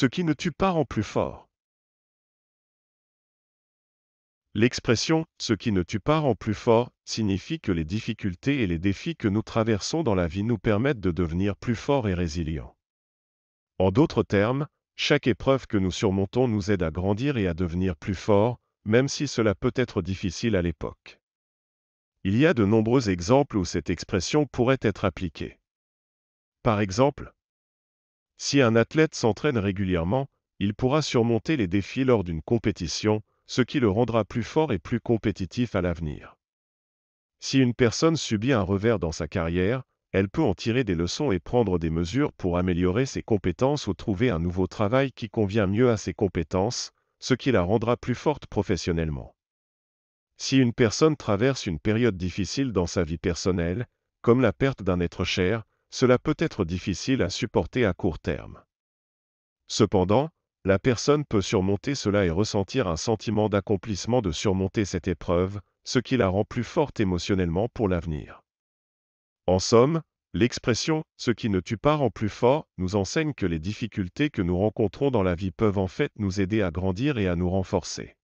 ce qui ne tue pas rend plus fort. L'expression ce qui ne tue pas rend plus fort signifie que les difficultés et les défis que nous traversons dans la vie nous permettent de devenir plus forts et résilients. En d'autres termes, chaque épreuve que nous surmontons nous aide à grandir et à devenir plus forts, même si cela peut être difficile à l'époque. Il y a de nombreux exemples où cette expression pourrait être appliquée. Par exemple, si un athlète s'entraîne régulièrement, il pourra surmonter les défis lors d'une compétition, ce qui le rendra plus fort et plus compétitif à l'avenir. Si une personne subit un revers dans sa carrière, elle peut en tirer des leçons et prendre des mesures pour améliorer ses compétences ou trouver un nouveau travail qui convient mieux à ses compétences, ce qui la rendra plus forte professionnellement. Si une personne traverse une période difficile dans sa vie personnelle, comme la perte d'un être cher, cela peut être difficile à supporter à court terme. Cependant, la personne peut surmonter cela et ressentir un sentiment d'accomplissement de surmonter cette épreuve, ce qui la rend plus forte émotionnellement pour l'avenir. En somme, l'expression « ce qui ne tue pas rend plus fort » nous enseigne que les difficultés que nous rencontrons dans la vie peuvent en fait nous aider à grandir et à nous renforcer.